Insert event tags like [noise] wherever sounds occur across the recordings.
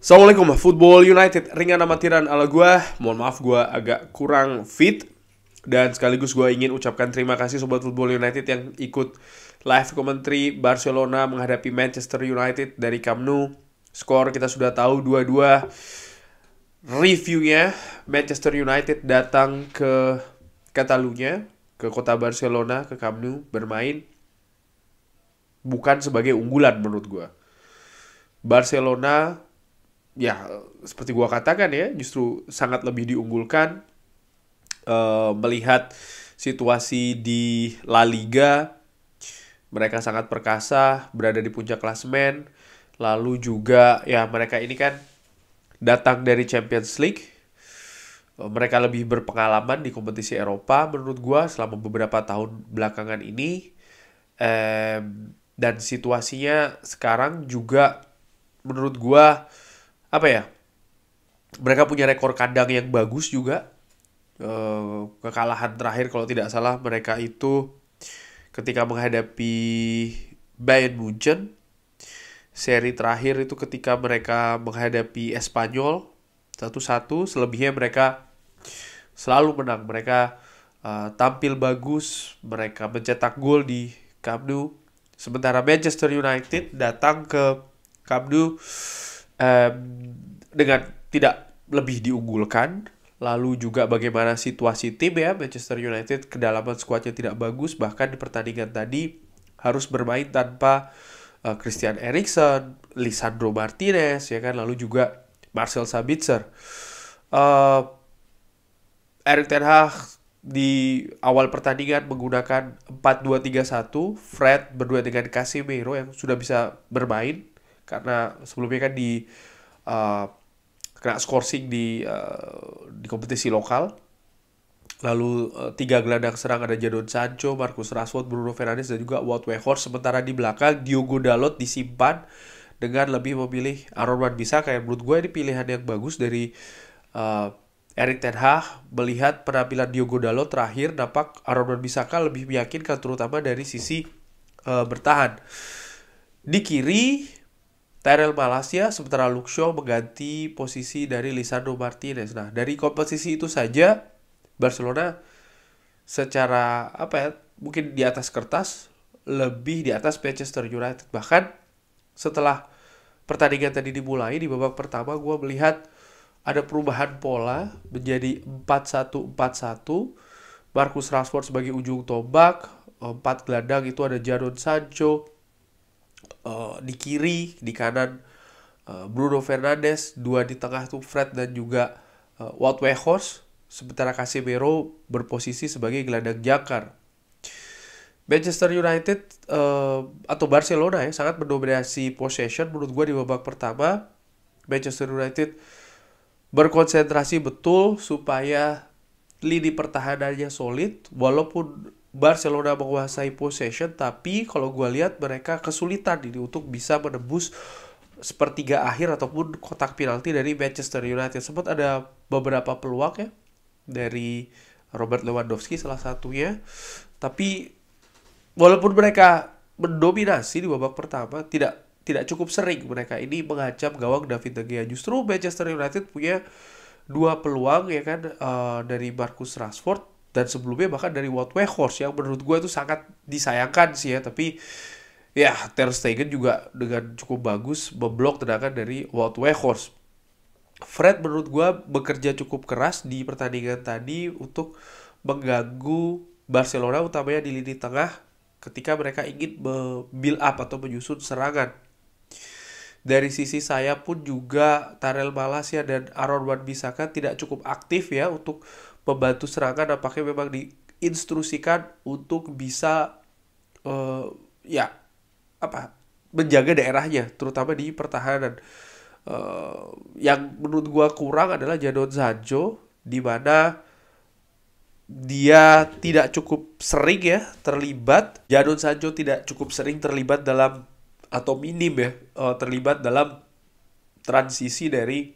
Assalamualaikum Football United Ringan amatiran ala gue. Mohon maaf gue agak kurang fit Dan sekaligus gue ingin ucapkan terima kasih Sobat Football United yang ikut live commentary Barcelona menghadapi Manchester United dari Camp Nou Skor kita sudah tahu 2-2 Reviewnya Manchester United datang ke Catalunya Ke kota Barcelona, ke Camp Nou bermain Bukan sebagai unggulan menurut gue Barcelona ya seperti gua katakan ya justru sangat lebih diunggulkan uh, melihat situasi di La Liga mereka sangat perkasa berada di puncak klasemen lalu juga ya mereka ini kan datang dari Champions League eh, mereka lebih berpengalaman di kompetisi Eropa menurut gua selama beberapa tahun belakangan ini um, dan situasinya sekarang juga menurut gua apa ya mereka punya rekor kandang yang bagus juga eh, kekalahan terakhir kalau tidak salah mereka itu ketika menghadapi Bayern Munchen seri terakhir itu ketika mereka menghadapi Espanyol satu-satu selebihnya mereka selalu menang mereka uh, tampil bagus mereka mencetak gol di Camp Nou sementara Manchester United datang ke Camp Nou dengan tidak lebih diunggulkan lalu juga bagaimana situasi tim ya Manchester United kedalaman skuadnya tidak bagus bahkan di pertandingan tadi harus bermain tanpa uh, Christian Eriksen, Lisandro Martinez ya kan lalu juga Marcel Sabitzer. Uh, Erik Ten Hag di awal pertandingan menggunakan 4-2-3-1, Fred berdua dengan Casemiro yang sudah bisa bermain karena sebelumnya kan di uh, kena scoring di uh, di kompetisi lokal lalu uh, tiga gelandang serang ada Jadon Sancho, Marcus Rashford, Bruno Fernandes dan juga Wout Weghorst sementara di belakang Diogo Dalot disimpan dengan lebih memilih Aaron Wan bisa kayak menurut gue ini pilihan yang bagus dari uh, Erik Ten Hag melihat penampilan Diogo Dalot terakhir dapat Aaron Wan Bisaka lebih meyakinkan terutama dari sisi uh, bertahan. Di kiri Tyrell Malasia sementara Luke Shaw mengganti posisi dari Lisandro Martinez. Nah, dari komposisi itu saja Barcelona secara apa ya, mungkin di atas kertas lebih di atas Manchester United. Bahkan setelah pertandingan tadi dimulai di babak pertama gue melihat ada perubahan pola menjadi 4-1-4-1. Marcus Rashford sebagai ujung tombak, empat gelandang itu ada Jadon Sancho, Eh, di kiri di kanan uh, Bruno Fernandes dua di tengah tuh Fred dan juga uh, Wout Weghorst sementara Casemiro berposisi sebagai gelandang jangkar Manchester United uh, atau Barcelona ya sangat mendominasi possession menurut gue di babak pertama Manchester United berkonsentrasi betul supaya lini pertahanannya solid walaupun Barcelona menguasai possession tapi kalau gue lihat mereka kesulitan ini untuk bisa menebus sepertiga akhir ataupun kotak penalti dari Manchester United sempat ada beberapa peluang ya dari Robert Lewandowski salah satunya tapi walaupun mereka mendominasi di babak pertama tidak tidak cukup sering mereka ini mengancam gawang David De Gea justru Manchester United punya dua peluang ya kan uh, dari Marcus Rashford dan sebelumnya bahkan dari Wout Weghorst yang menurut gue itu sangat disayangkan sih ya tapi ya Ter Stegen juga dengan cukup bagus memblok tendangan dari Wout Weghorst Fred menurut gue bekerja cukup keras di pertandingan tadi untuk mengganggu Barcelona utamanya di lini tengah ketika mereka ingin build up atau menyusun serangan. Dari sisi saya pun juga Tarel Malasia dan Aron Wan Bisaka tidak cukup aktif ya untuk pembantu serangan apakah memang diinstruksikan untuk bisa uh, ya apa menjaga daerahnya terutama di pertahanan uh, yang menurut gua kurang adalah Jadon Sancho di mana dia tidak cukup sering ya terlibat Jadon Sanjo tidak cukup sering terlibat dalam atau minim ya uh, terlibat dalam transisi dari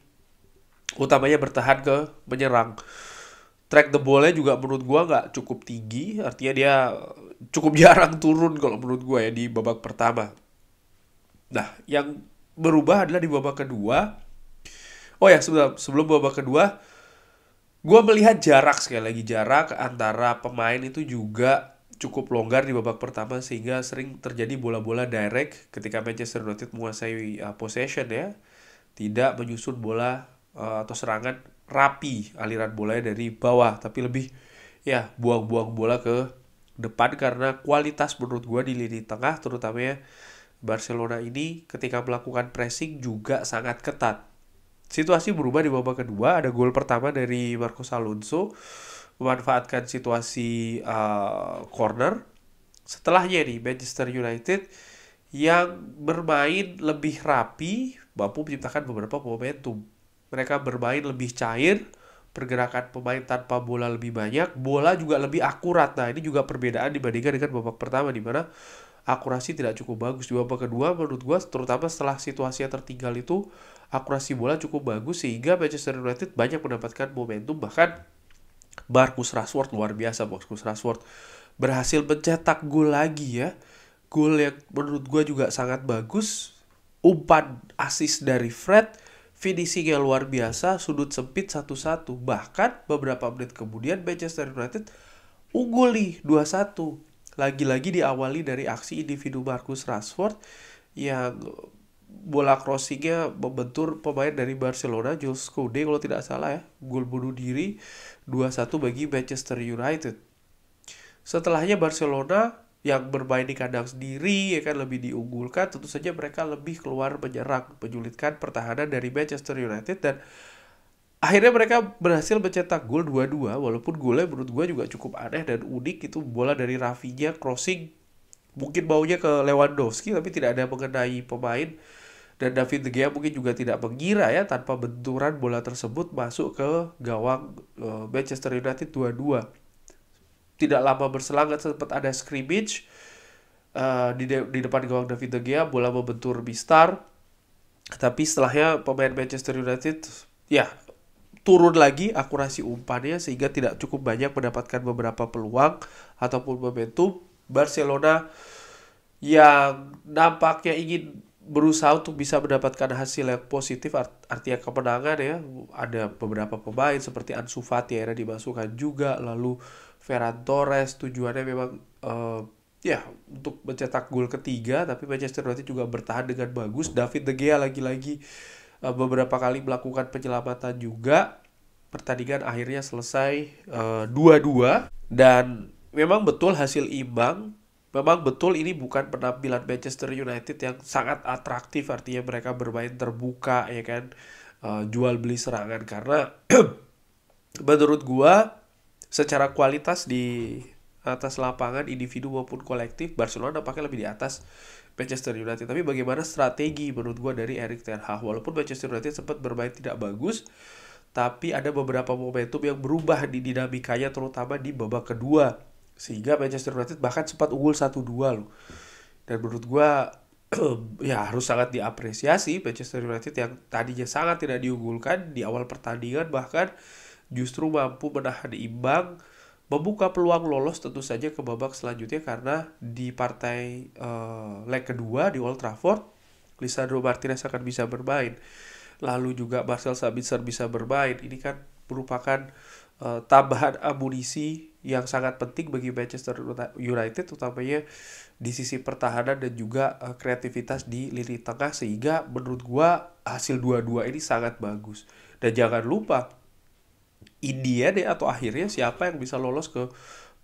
utamanya bertahan ke menyerang track the nya juga menurut gue nggak cukup tinggi artinya dia eh, cukup [laughs] jarang turun kalau menurut gue ya di babak pertama nah yang berubah adalah di babak kedua oh ya sebelum sebelum babak kedua gue melihat jarak sekali lagi jarak antara pemain itu juga cukup longgar di babak pertama sehingga sering terjadi bola-bola direct ketika Manchester United menguasai uh, possession ya tidak menyusun bola uh, atau serangan rapi aliran bolanya dari bawah tapi lebih ya buang-buang bola ke depan karena kualitas menurut gue di lini tengah terutamanya Barcelona ini ketika melakukan pressing juga sangat ketat. Situasi berubah di babak kedua, ada gol pertama dari Marco Alonso memanfaatkan situasi uh, corner. Setelahnya nih Manchester United yang bermain lebih rapi mampu menciptakan beberapa momentum mereka bermain lebih cair, pergerakan pemain tanpa bola lebih banyak, bola juga lebih akurat. Nah, ini juga perbedaan dibandingkan dengan babak pertama di mana akurasi tidak cukup bagus. Di babak kedua menurut gua terutama setelah situasi yang tertinggal itu akurasi bola cukup bagus sehingga Manchester United banyak mendapatkan momentum bahkan Marcus Rashford luar biasa Marcus Rashford berhasil mencetak gol lagi ya. Gol yang menurut gua juga sangat bagus. Umpan asis dari Fred finishing yang luar biasa, sudut sempit satu-satu. Bahkan beberapa menit kemudian Manchester United unggul nih 2-1. Lagi-lagi diawali dari aksi individu Marcus Rashford yang bola crossingnya membentur pemain dari Barcelona Jules Koundé kalau tidak salah ya gol bunuh diri 2-1 bagi Manchester United setelahnya Barcelona yang bermain di kandang sendiri ya kan lebih diunggulkan tentu saja mereka lebih keluar menyerang menyulitkan pertahanan dari Manchester United dan akhirnya mereka berhasil mencetak gol dua-dua walaupun golnya menurut gue juga cukup aneh dan unik itu bola dari Rafinha crossing mungkin baunya ke Lewandowski tapi tidak ada mengenai pemain dan David De Gea mungkin juga tidak mengira ya tanpa benturan bola tersebut masuk ke gawang eh, Manchester United dua-dua tidak lama berselang sempat ada scrimmage uh, di, de di depan gawang David De Gea bola membentur Bistar tapi setelahnya pemain Manchester United ya turun lagi akurasi umpannya sehingga tidak cukup banyak mendapatkan beberapa peluang ataupun momentum Barcelona yang nampaknya ingin berusaha untuk bisa mendapatkan hasil yang positif art artinya kemenangan ya ada beberapa pemain seperti Ansu Fati yang dimasukkan juga lalu Ferran Torres tujuannya memang uh, ya untuk mencetak gol ketiga tapi Manchester United juga bertahan dengan bagus David De Gea lagi-lagi uh, beberapa kali melakukan penyelamatan juga pertandingan akhirnya selesai eh, dua-dua uh, dan memang betul hasil imbang memang betul ini bukan penampilan Manchester United yang sangat atraktif artinya mereka bermain terbuka ya kan uh, jual beli serangan karena [clears throat] menurut gua secara kualitas di atas lapangan individu maupun kolektif Barcelona pakai lebih di atas Manchester United tapi bagaimana strategi menurut gue dari Erik Ten Hag walaupun Manchester United sempat bermain tidak bagus tapi ada beberapa momentum yang berubah di dinamikanya terutama di babak kedua sehingga Manchester United bahkan sempat unggul 1-2 loh dan menurut gue [clears throat] ya harus sangat diapresiasi Manchester United yang tadinya sangat tidak diunggulkan di awal pertandingan bahkan justru mampu menahan imbang membuka peluang lolos tentu saja ke babak selanjutnya karena di partai uh, leg kedua di Old Trafford Lisandro Martinez akan bisa bermain lalu juga Marcel Sabitzer bisa bermain ini kan merupakan uh, tambahan amunisi yang sangat penting bagi Manchester United utamanya di sisi pertahanan dan juga uh, kreativitas di lini tengah sehingga menurut gua hasil dua-dua ini sangat bagus dan jangan lupa India deh atau akhirnya siapa yang bisa lolos ke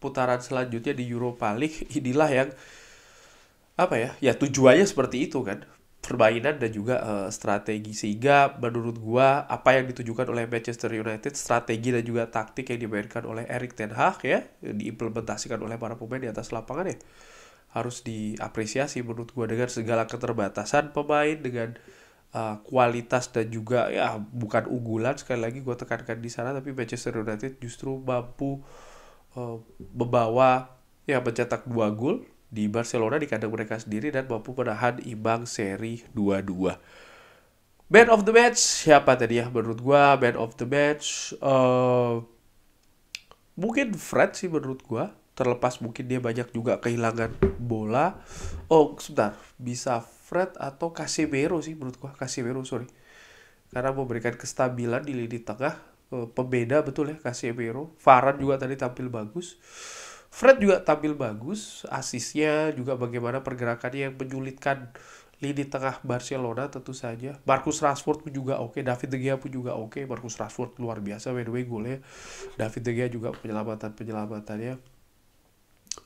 putaran selanjutnya di Europa League [laughs] inilah yang apa ya ya tujuannya seperti itu kan permainan dan juga uh, strategi sehingga menurut gua apa yang ditujukan oleh Manchester United strategi dan juga taktik yang dimainkan oleh Erik ten Hag ya diimplementasikan oleh para pemain di atas lapangan ya harus diapresiasi menurut gua dengan segala keterbatasan pemain dengan uh, kualitas dan juga ya bukan unggulan sekali lagi gue tekankan di sana tapi Manchester United justru mampu uh, membawa ya mencetak dua gol di Barcelona di kandang mereka sendiri dan mampu menahan imbang seri 2-2. Man of the match siapa tadi ya menurut gue man of the match uh, mungkin Fred sih menurut gue terlepas mungkin dia banyak juga kehilangan bola. Oh sebentar bisa Fred atau Casemiro sih menurut gua Casemiro sorry karena memberikan kestabilan di lini tengah eh, pembeda betul ya Casemiro Farad juga tadi tampil bagus Fred juga tampil bagus, asisnya juga bagaimana pergerakannya yang menyulitkan lini tengah Barcelona tentu saja. Marcus Rashford pun juga oke, okay. David De Gea pun juga oke. Okay. Marcus Rashford luar biasa by the way golnya. David De Gea juga penyelamatan-penyelamatannya.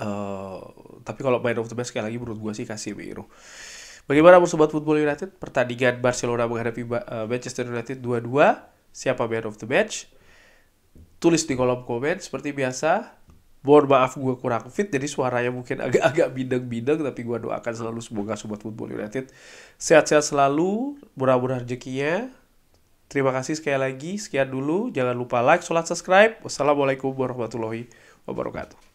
Uh, tapi kalau main of the best sekali lagi menurut gue sih Casemiro. Bagaimana Sobat Football United? Pertandingan Barcelona menghadapi eh, Manchester United 2-2. Siapa man of the match? Tulis di kolom komen seperti biasa. Mohon maaf gue kurang fit, jadi suaranya mungkin agak-agak bindeng-bindeng, tapi gue doakan selalu semoga Sobat Football United sehat-sehat selalu, murah-murah rezekinya. Terima kasih sekali lagi, sekian dulu. Jangan lupa like, sholat, subscribe. Wassalamualaikum warahmatullahi wabarakatuh.